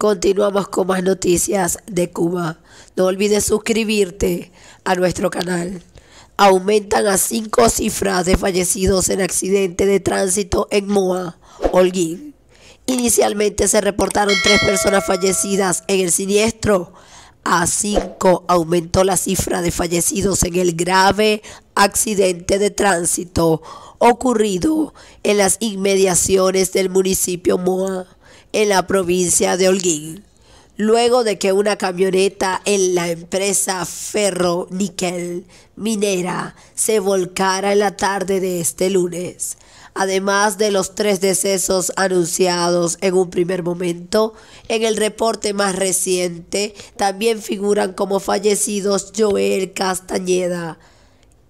Continuamos con más noticias de Cuba. No olvides suscribirte a nuestro canal. Aumentan a cinco cifras de fallecidos en accidente de tránsito en Moa, Holguín. Inicialmente se reportaron tres personas fallecidas en el siniestro. A cinco aumentó la cifra de fallecidos en el grave accidente de tránsito ocurrido en las inmediaciones del municipio Moa en la provincia de Holguín, luego de que una camioneta en la empresa Ferro Níquel Minera se volcara en la tarde de este lunes. Además de los tres decesos anunciados en un primer momento, en el reporte más reciente también figuran como fallecidos Joel Castañeda,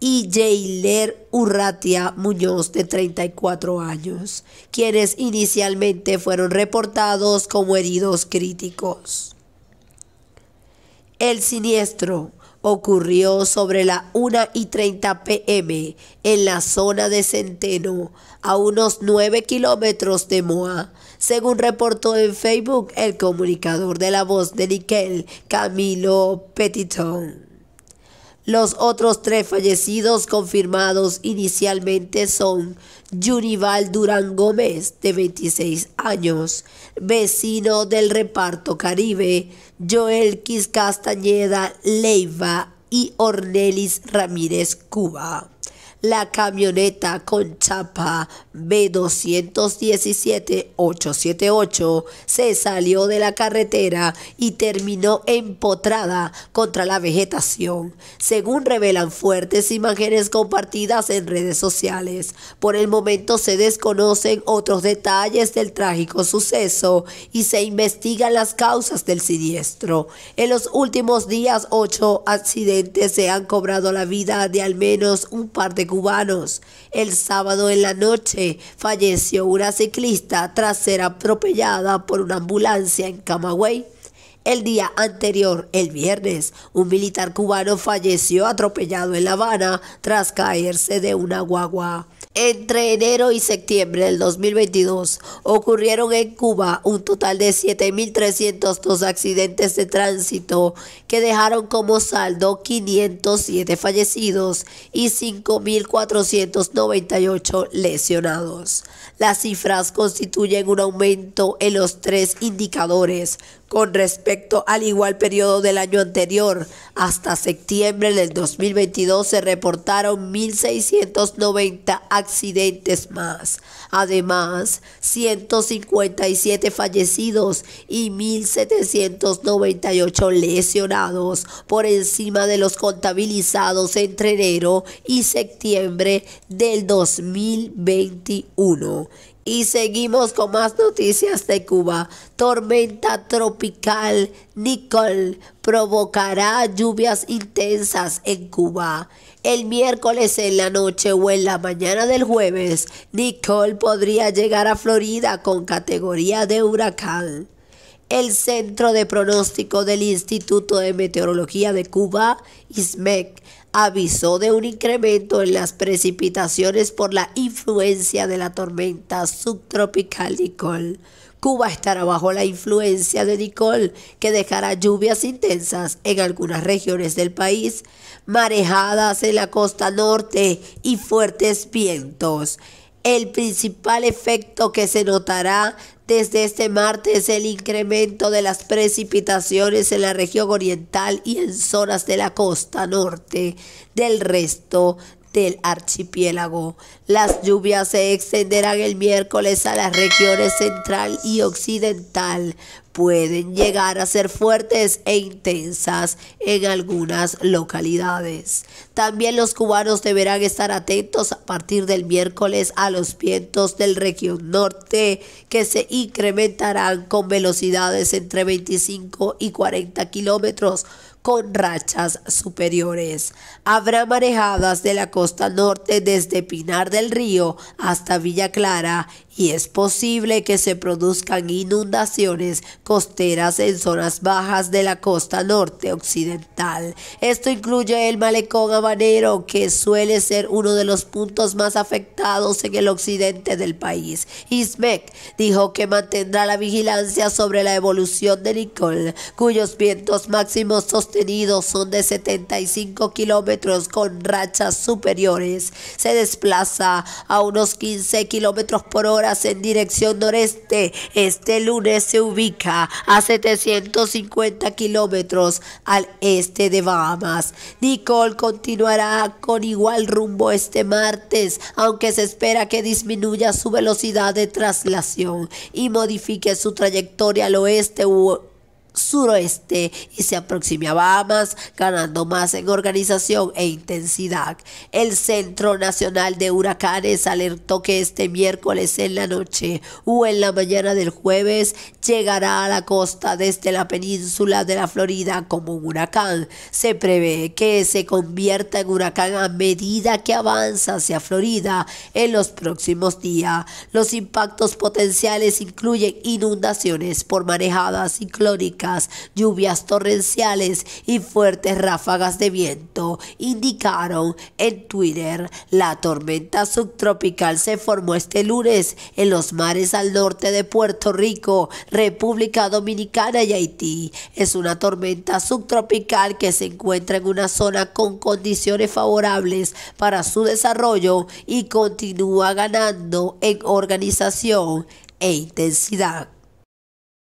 y Jailer Urratia Muñoz, de 34 años, quienes inicialmente fueron reportados como heridos críticos. El siniestro ocurrió sobre la 1 y 30 pm en la zona de Centeno, a unos 9 kilómetros de Moa, según reportó en Facebook el comunicador de la voz de Niquel, Camilo Petitón. Los otros tres fallecidos confirmados inicialmente son Yunival Durán Gómez, de 26 años, vecino del reparto Caribe, Joel Quis Castañeda Leiva y Ornelis Ramírez Cuba. La camioneta con chapa B217-878 se salió de la carretera y terminó empotrada contra la vegetación, según revelan fuertes imágenes compartidas en redes sociales. Por el momento se desconocen otros detalles del trágico suceso y se investigan las causas del siniestro. En los últimos días, ocho accidentes se han cobrado la vida de al menos un par de cubanos. El sábado en la noche, falleció una ciclista tras ser atropellada por una ambulancia en Camagüey. El día anterior, el viernes, un militar cubano falleció atropellado en La Habana tras caerse de una guagua. Entre enero y septiembre del 2022 ocurrieron en Cuba un total de 7.302 accidentes de tránsito que dejaron como saldo 507 fallecidos y 5.498 lesionados. Las cifras constituyen un aumento en los tres indicadores con respecto al igual periodo del año anterior. Hasta septiembre del 2022 se reportaron 1.690 accidentes más. Además, 157 fallecidos y 1.798 lesionados por encima de los contabilizados entre enero y septiembre del 2021. Y seguimos con más noticias de Cuba. Tormenta tropical Nicole provocará lluvias intensas en Cuba. El miércoles en la noche o en la mañana del jueves, Nicole podría llegar a Florida con categoría de huracán. El Centro de Pronóstico del Instituto de Meteorología de Cuba, ISMEC, avisó de un incremento en las precipitaciones por la influencia de la tormenta subtropical Nicol. Cuba estará bajo la influencia de Nicol, que dejará lluvias intensas en algunas regiones del país, marejadas en la costa norte y fuertes vientos. El principal efecto que se notará desde este martes, el incremento de las precipitaciones en la región oriental y en zonas de la costa norte del resto del archipiélago. Las lluvias se extenderán el miércoles a las regiones central y occidental, pueden llegar a ser fuertes e intensas en algunas localidades. También los cubanos deberán estar atentos a partir del miércoles a los vientos del región norte que se incrementarán con velocidades entre 25 y 40 kilómetros con rachas superiores. Habrá marejadas de la costa norte desde Pinar del Río hasta Villa Clara y es posible que se produzcan inundaciones costeras en zonas bajas de la costa norte occidental. Esto incluye el malecón habanero que suele ser uno de los puntos más afectados en el occidente del país. Ismec dijo que mantendrá la vigilancia sobre la evolución de Nicole, cuyos vientos máximos sostenidos son de 75 kilómetros con rachas superiores. Se desplaza a unos 15 kilómetros por hora en dirección noreste. Este lunes se ubica a 750 kilómetros al este de Bahamas. Nicole continuará con igual rumbo este martes, aunque se espera que disminuya su velocidad de traslación y modifique su trayectoria al oeste u suroeste y se aproximaba más, ganando más en organización e intensidad. El Centro Nacional de Huracanes alertó que este miércoles en la noche o en la mañana del jueves llegará a la costa desde la península de la Florida como un huracán. Se prevé que se convierta en huracán a medida que avanza hacia Florida en los próximos días. Los impactos potenciales incluyen inundaciones por marejadas ciclónicas lluvias torrenciales y fuertes ráfagas de viento, indicaron en Twitter. La tormenta subtropical se formó este lunes en los mares al norte de Puerto Rico, República Dominicana y Haití. Es una tormenta subtropical que se encuentra en una zona con condiciones favorables para su desarrollo y continúa ganando en organización e intensidad.